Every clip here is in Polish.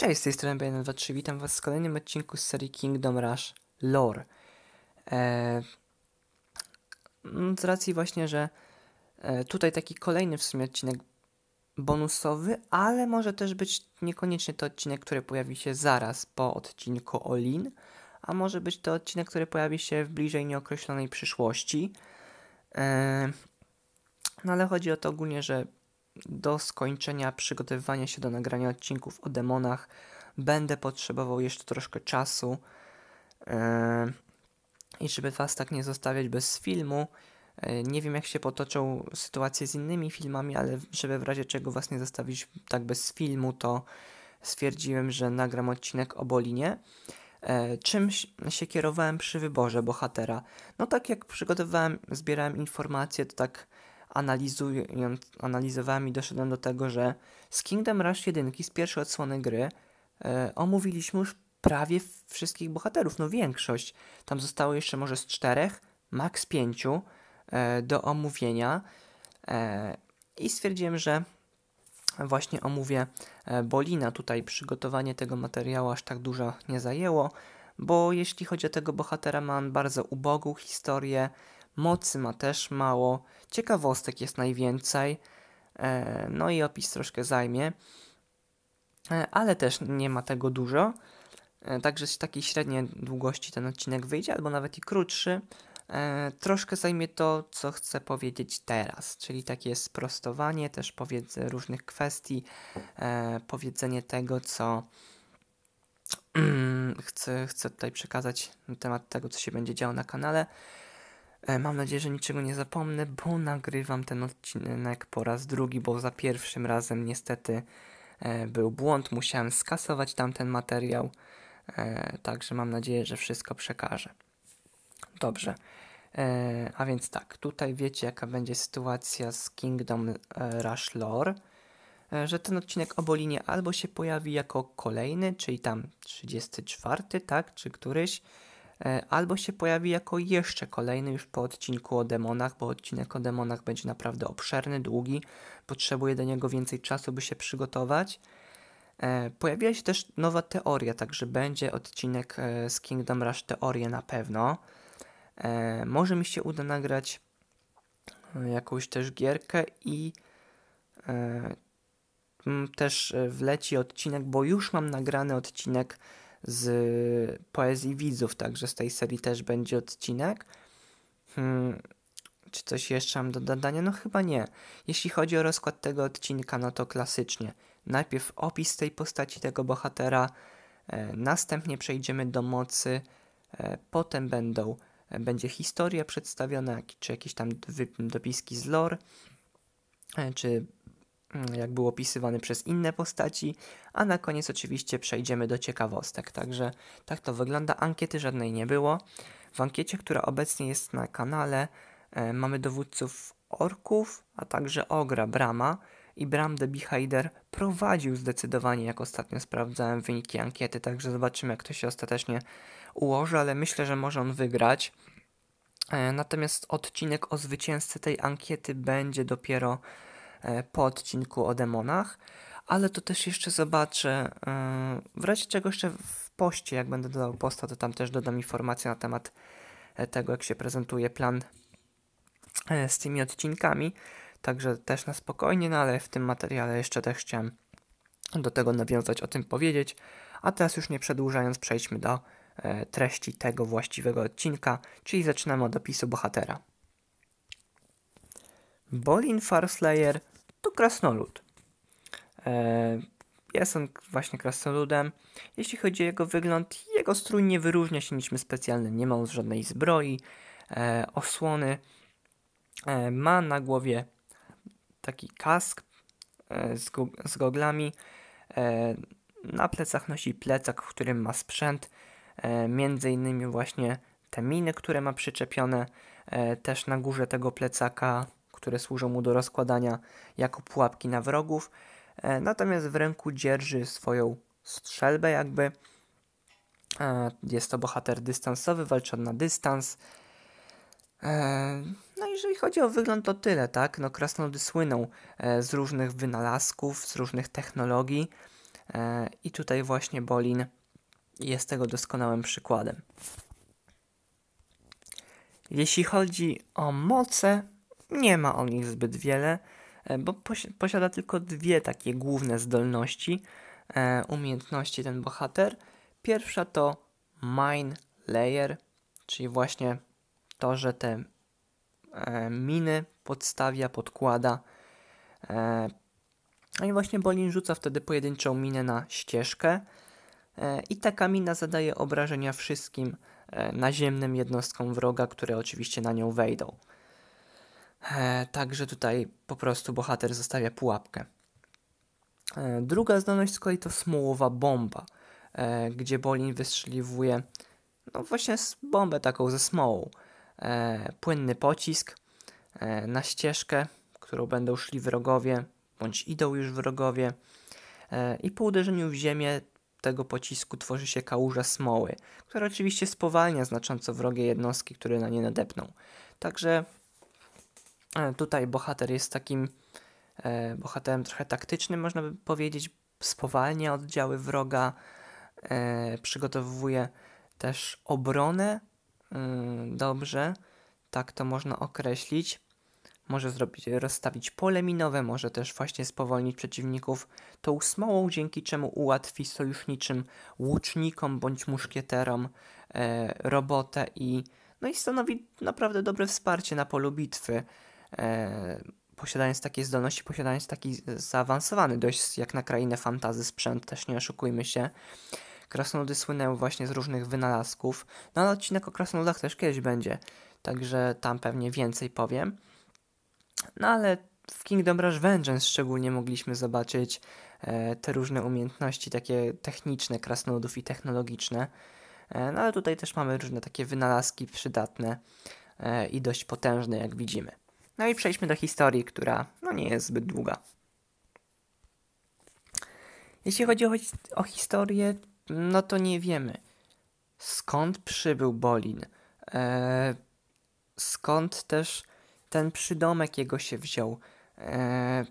Cześć, z tej strony BN23, witam Was w kolejnym odcinku z serii Kingdom Rush Lore. Eee, z racji właśnie, że e, tutaj taki kolejny w sumie odcinek bonusowy, ale może też być niekoniecznie to odcinek, który pojawi się zaraz po odcinku Olin, a może być to odcinek, który pojawi się w bliżej nieokreślonej przyszłości. Eee, no ale chodzi o to ogólnie, że do skończenia przygotowywania się do nagrania odcinków o demonach będę potrzebował jeszcze troszkę czasu. E, I żeby Was tak nie zostawiać bez filmu, e, nie wiem jak się potoczą sytuacje z innymi filmami, ale żeby w razie czego Was nie zostawić tak bez filmu, to stwierdziłem, że nagram odcinek o Bolinie. E, czym się kierowałem przy wyborze bohatera? No tak jak przygotowywałem, zbierałem informacje, to tak analizując, analizowałem i doszedłem do tego, że z Kingdom Rush 1, z pierwszej odsłony gry, e, omówiliśmy już prawie wszystkich bohaterów, no większość. Tam zostało jeszcze może z czterech, maks pięciu e, do omówienia e, i stwierdziłem, że właśnie omówię e, Bolina. Tutaj przygotowanie tego materiału aż tak dużo nie zajęło, bo jeśli chodzi o tego bohatera, ma on bardzo ubogą historię, mocy ma też mało, ciekawostek jest najwięcej, e, no i opis troszkę zajmie, e, ale też nie ma tego dużo. E, także z takiej średniej długości ten odcinek wyjdzie, albo nawet i krótszy. Troszkę zajmie to, co chcę powiedzieć teraz, czyli takie sprostowanie, też powiedzenie różnych kwestii, powiedzenie tego, co chcę, chcę tutaj przekazać na temat tego, co się będzie działo na kanale. E, mam nadzieję, że niczego nie zapomnę, bo nagrywam ten odcinek po raz drugi, bo za pierwszym razem niestety e, był błąd, musiałem skasować tamten materiał. E, także mam nadzieję, że wszystko przekażę. Dobrze. A więc tak, tutaj wiecie jaka będzie sytuacja z Kingdom Rush Lore, że ten odcinek o Bolinie albo się pojawi jako kolejny, czyli tam 34, tak, czy któryś, E, albo się pojawi jako jeszcze kolejny już po odcinku o demonach, bo odcinek o demonach będzie naprawdę obszerny, długi, potrzebuje do niego więcej czasu, by się przygotować. E, pojawiła się też nowa teoria, także będzie odcinek e, z Kingdom Rush teorię na pewno. Może mi się uda nagrać jakąś też gierkę i też wleci odcinek, bo już mam nagrany odcinek z poezji widzów, także z tej serii też będzie odcinek. Hmm, czy coś jeszcze mam do dodania? No chyba nie. Jeśli chodzi o rozkład tego odcinka, no to klasycznie. Najpierw opis tej postaci, tego bohatera, e, następnie przejdziemy do mocy, e, potem będą, e, będzie historia przedstawiona, czy jakieś tam dopiski z lore, e, czy Mm, jak był opisywany przez inne postaci, a na koniec oczywiście przejdziemy do ciekawostek. Także tak to wygląda. Ankiety żadnej nie było. W ankiecie, która obecnie jest na kanale, e, mamy dowódców orków, a także ogra Brama. I Bram the Behider prowadził zdecydowanie, jak ostatnio sprawdzałem wyniki ankiety, także zobaczymy, jak to się ostatecznie ułoży, ale myślę, że może on wygrać. E, natomiast odcinek o zwycięzcy tej ankiety będzie dopiero E, po odcinku o demonach, ale to też jeszcze zobaczę. E, w razie czego jeszcze w poście, jak będę dodał posta, to tam też dodam informacje na temat e, tego, jak się prezentuje plan z tymi odcinkami. Także też na spokojnie, no ale w tym materiale jeszcze też chciałem do tego nawiązać, o tym powiedzieć. A teraz już nie przedłużając, przejdźmy do treści tego właściwego odcinka, czyli zaczynamy od opisu bohatera. Bolin Farslayer to krasnolud. E, Jest on właśnie krasnoludem. Jeśli chodzi o jego wygląd, jego strój nie wyróżnia się niczym specjalnym. Nie ma on żadnej zbroi, e, osłony. E, ma na głowie taki kask z, go z goglami. Na plecach nosi plecak, w którym ma sprzęt. Między innymi właśnie te miny, które ma przyczepione. Też na górze tego plecaka które służą mu do rozkładania jako pułapki na wrogów. E, natomiast w ręku dzierży swoją strzelbę, jakby. E, jest to bohater dystansowy, walczący na dystans. E, no, jeżeli chodzi o wygląd, to tyle, tak? No, krasnoludy słyną z różnych wynalazków, z różnych technologii, i tutaj właśnie Bolin jest tego doskonałym przykładem. Jeśli chodzi o moce, nie ma o nich zbyt wiele, e, bo posiada tylko dwie takie główne zdolności, e, umiejętności ten bohater. Pierwsza to mine layer, czyli właśnie to, że te e, miny podstawia, podkłada. No i właśnie Bolin rzuca wtedy pojedynczą minę na ścieżkę i taka mina zadaje obrażenia wszystkim naziemnym jednostkom wroga, które oczywiście na nią wejdą. E, także tutaj po prostu bohater zostawia pułapkę. E, druga zdolność z kolei to smułowa bomba, e, gdzie Bolin wystrzeliwuje no właśnie bombę taką ze smołą. płynny pocisk na ścieżkę, którą będą szli wrogowie, bądź idą już wrogowie. I po uderzeniu w ziemię tego pocisku tworzy się kałuża smoły, która oczywiście spowalnia znacząco wrogie jednostki, które na nie nadepną. Także E, tutaj bohater jest takim e, bohaterem trochę taktycznym, można by powiedzieć, spowalnia oddziały wroga, e, przygotowuje też obronę dobrze, tak to można określić. Może zrobić, rozstawić pole minowe, może też właśnie spowolnić przeciwników tą smołą, dzięki czemu ułatwi sojuszniczym łucznikom bądź muszkieterom robotę i, no i stanowi naprawdę dobre wsparcie na polu bitwy. E, posiadając takiej zdolności, posiadając taki zaawansowany dość jak na krainę fantazy sprzęt, też nie oszukujmy się. Krasnoludy słynęły właśnie z różnych wynalazków, no ale odcinek o krasnoludach też kiedyś będzie, także tam pewnie więcej powiem. No ale w Kingdom Rush Vengeance szczególnie mogliśmy zobaczyć e, te różne umiejętności takie techniczne krasnoludów i technologiczne. E, no ale tutaj też mamy różne takie wynalazki przydatne e, i dość potężne jak widzimy. No i przejdźmy do historii, która no, nie jest zbyt długa. Jeśli chodzi o, o historię, no to nie wiemy, skąd przybył Bolin, e, skąd też ten przydomek jego się wziął, e,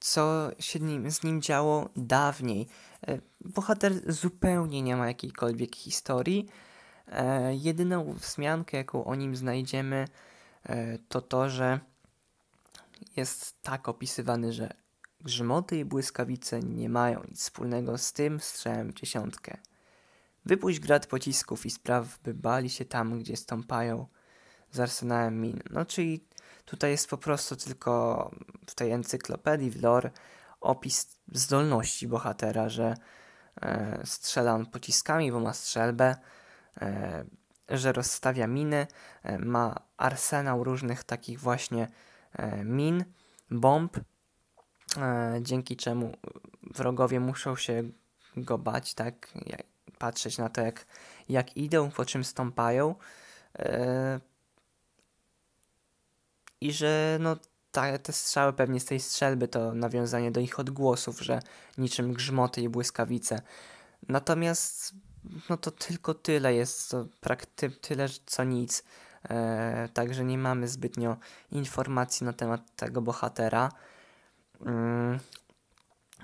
co się nim, z nim działo dawniej. E, bohater zupełnie nie ma jakiejkolwiek historii. E, jedyną wzmiankę, jaką o nim znajdziemy, E, to to, że jest tak opisywany, że grzmoty i błyskawice nie mają nic wspólnego z tym strzałem dziesiątkę. Wypuść grad pocisków i spraw, by bali się tam, gdzie stąpają z arsenałem min. No czyli tutaj jest po prostu tylko w tej encyklopedii, w lore, opis zdolności bohatera, że e, strzela on pociskami, bo ma strzelbę, e, że rozstawia miny, e, ma arsenał różnych takich właśnie e, min, bomb, e, dzięki czemu wrogowie muszą się go bać, tak? Patrzeć na to, jak, jak idą, po czym stąpają. I że no, te strzały pewnie z tej strzelby to nawiązanie do ich odgłosów, że niczym grzmoty i błyskawice. Natomiast no to tylko tyle jest, to prakty- tyle co nic. E, także nie mamy zbytnio informacji na temat tego bohatera. Mm,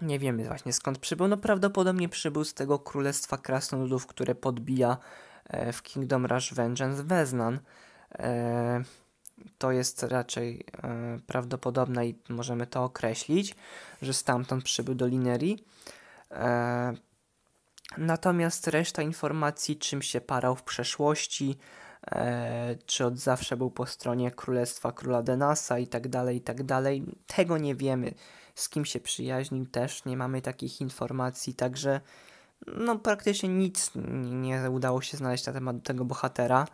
nie wiemy właśnie skąd przybył. No prawdopodobnie przybył z tego królestwa krasnoludów, które podbija e, w Kingdom Rush Vengeance Weznan. E, to jest raczej e, prawdopodobne i możemy to określić, że stamtąd przybył do Linerii. E, Natomiast reszta informacji, czym się parał w przeszłości, e, czy od zawsze był po stronie królestwa króla Denasa i tak dalej, i tak dalej, tego nie wiemy. Z kim się przyjaźnił też nie mamy takich informacji, także no, praktycznie nic nie, nie udało się znaleźć na temat tego bohatera,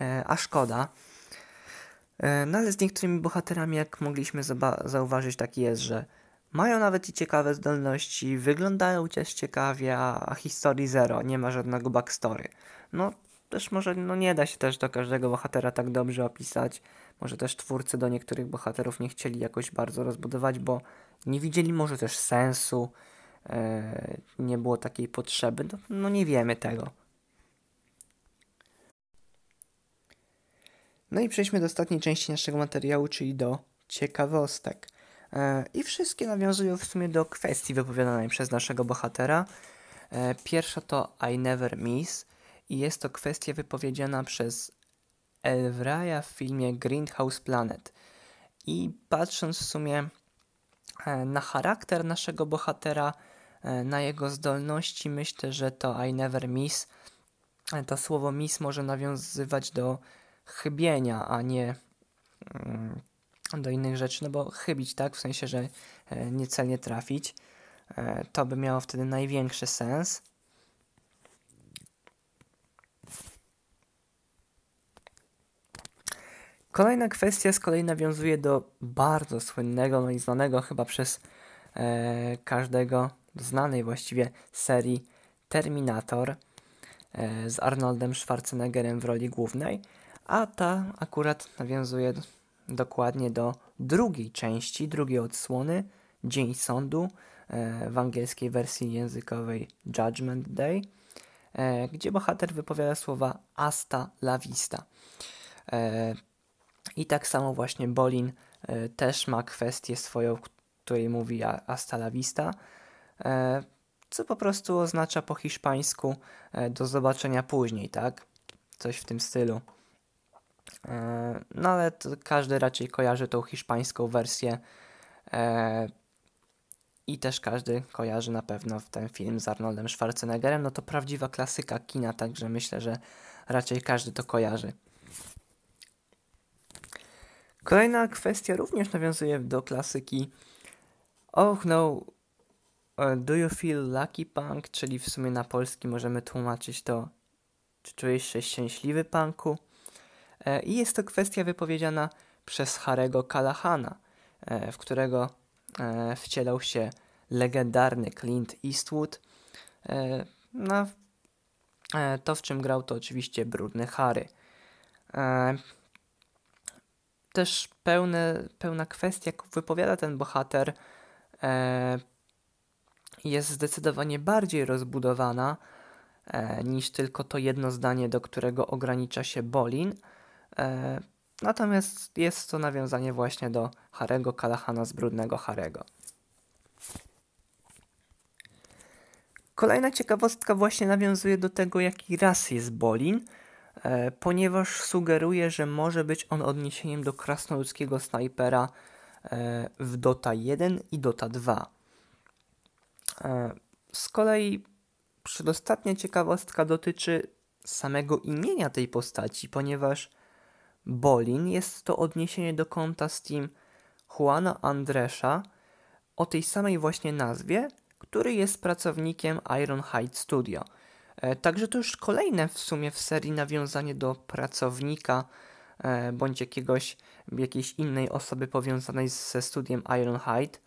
e, a szkoda. E, no ale z niektórymi bohaterami, jak mogliśmy zauważyć, tak jest, że mają nawet i ciekawe zdolności, wyglądają też ciekawie, a historii zero, nie ma żadnego backstory. No, też może no nie da się też do każdego bohatera tak dobrze opisać. Może też twórcy do niektórych bohaterów nie chcieli jakoś bardzo rozbudować, bo nie widzieli może też sensu, yy, nie było takiej potrzeby. No, no nie wiemy tego. No i przejdźmy do ostatniej części naszego materiału, czyli do ciekawostek. E, I wszystkie nawiązują w sumie do kwestii wypowiadanej przez naszego bohatera. E, pierwsza to I never miss i jest to kwestia wypowiedziana przez Elwraja w filmie Greenhouse Planet. I patrząc w sumie e, na charakter naszego bohatera, na jego zdolności, myślę, że to I never miss, to słowo miss może nawiązywać do chybienia, a nie mm, do innych rzeczy, no bo chybić, tak? W sensie, że e, niecelnie trafić. E, to by miało wtedy największy sens. Kolejna kwestia z kolei nawiązuje do bardzo słynnego, no i znanego chyba przez e, każdego, znanej właściwie serii Terminator e, z Arnoldem Schwarzeneggerem w roli głównej, a ta akurat nawiązuje dokładnie do drugiej części, drugiej odsłony Dzień Sądu e, w angielskiej wersji językowej Judgment Day, e, gdzie bohater wypowiada słowa asta la vista. E, I tak samo właśnie Bolin też ma kwestię swoją, której mówi asta la vista, co po prostu oznacza po hiszpańsku do zobaczenia później, tak? Coś w tym stylu. E, no ale każdy raczej kojarzy tą hiszpańską wersję e, i też każdy kojarzy na pewno ten film z Arnoldem Schwarzeneggerem. No to prawdziwa klasyka kina, także myślę, że raczej każdy to kojarzy. Kolejna kwestia również nawiązuje do klasyki Och no, e, do you feel lucky punk? Czyli w sumie na polski możemy tłumaczyć to, czy czujesz się szczęśliwy punku? E, I jest to kwestia wypowiedziana przez Harego Kalahana, e, w którego e, wcielał się legendarny Clint Eastwood. No, to, w czym grał, to oczywiście brudny Harry. Też pełne, pełna kwestia, jak wypowiada ten bohater, jest zdecydowanie bardziej rozbudowana niż tylko to jedno zdanie, do którego ogranicza się Bolin E, natomiast jest to nawiązanie właśnie do Harego Kalahana z Brudnego Harego. Kolejna ciekawostka właśnie nawiązuje do tego, jaki ras jest Bolin, e, ponieważ sugeruje, że może być on odniesieniem do krasnoludzkiego snajpera e, w Dota 1 i Dota 2. Z kolei przedostatnia ciekawostka dotyczy samego imienia tej postaci, ponieważ Bolin jest to odniesienie do konta Steam Juana Andresza o tej samej właśnie nazwie, który jest pracownikiem Ironhide Studio. E, także to już kolejne w sumie w serii nawiązanie do pracownika e, bądź jakiegoś, jakiejś innej osoby powiązanej ze studiem Ironhide,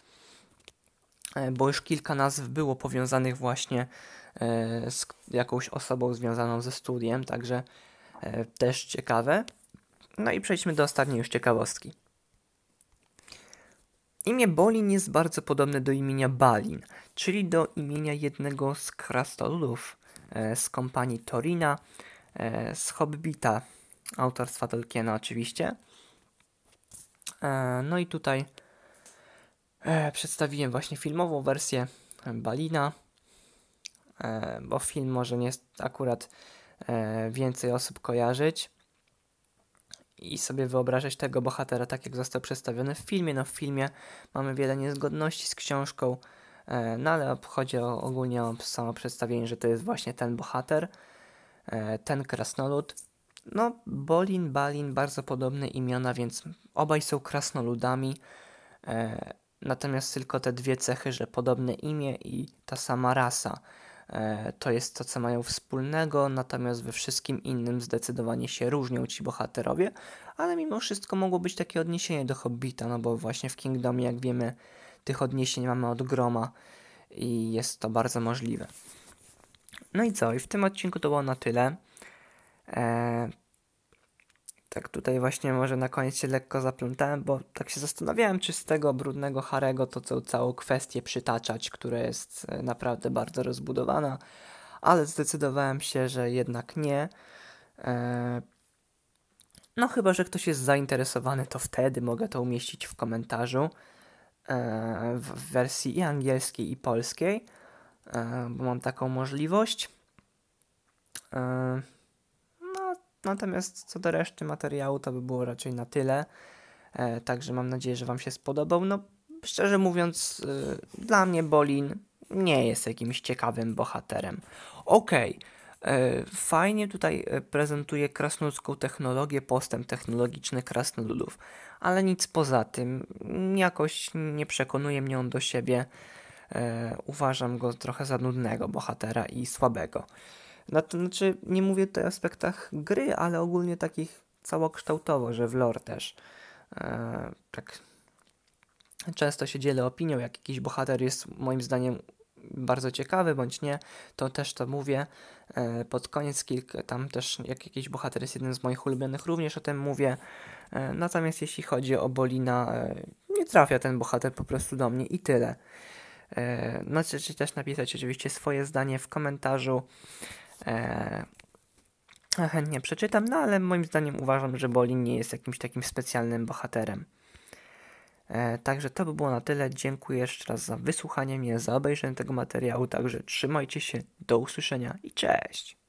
bo już kilka nazw było powiązanych właśnie e, z jakąś osobą związaną ze studiem, także też ciekawe. No i przejdźmy do ostatniej już ciekawostki. Imię Bolin jest bardzo podobne do imienia Balin, czyli do imienia jednego z krasnoludów e, z kompanii Torina, e, z Hobbita, autorstwa Tolkiena oczywiście. E, no i tutaj przedstawiłem właśnie filmową wersję Balina, bo film może nie akurat więcej osób kojarzyć i sobie wyobrażać tego bohatera tak, jak został przedstawiony w filmie. No w filmie mamy wiele niezgodności z książką, e, no ale chodzi o, ogólnie o samo przedstawienie, że to jest właśnie ten bohater, e, ten krasnolud. No, Bolin, Balin, bardzo podobne imiona, więc obaj są krasnoludami. E, natomiast tylko te dwie cechy, że podobne imię i ta sama rasa. E, to jest to, co mają wspólnego, natomiast we wszystkim innym zdecydowanie się różnią ci bohaterowie, ale mimo wszystko mogło być takie odniesienie do Hobbita, no bo właśnie w Kingdomie, jak wiemy, tych odniesień mamy od groma i jest to bardzo możliwe. No i co? I w tym odcinku to było na tyle. Eee, tak tutaj właśnie może na koniec się lekko zaplątałem, bo tak się zastanawiałem, czy z tego brudnego Harego to całą kwestię przytaczać, która jest e, naprawdę bardzo rozbudowana, ale zdecydowałem się, że jednak nie. E, no chyba, że ktoś jest zainteresowany, to wtedy mogę to umieścić w komentarzu e, w wersji i angielskiej, i polskiej, bo mam taką możliwość. Natomiast co do reszty materiału, to by było raczej na tyle. E, także mam nadzieję, że Wam się spodobał. No, szczerze mówiąc, y, dla mnie Bolin nie jest jakimś ciekawym bohaterem. Okej. Okay. E, fajnie tutaj e, prezentuje krasnoludzką technologię, postęp technologiczny krasnoludów, ale nic poza tym. Jakoś nie przekonuje mnie on do siebie. Uważam go trochę za nudnego bohatera i słabego. Znaczy, nie mówię tutaj o aspektach gry, ale ogólnie takich całokształtowo, że w lore też. E, tak często się dzielę opinią, jak jakiś bohater jest moim zdaniem bardzo ciekawy bądź nie, to też to mówię e, pod koniec kilka, tam też jak jakiś bohater jest jeden z moich ulubionych, również o tym mówię. E, natomiast jeśli chodzi o Bolina, e, nie trafia ten bohater po prostu do mnie i tyle. No, czy, czy też napisać oczywiście swoje zdanie w komentarzu e, chętnie przeczytam, no ale moim zdaniem uważam, że Bolin nie jest jakimś takim specjalnym bohaterem. E, także to by było na tyle. Dziękuję jeszcze raz za wysłuchanie mnie, za obejrzenie tego materiału. Także trzymajcie się, do usłyszenia i cześć!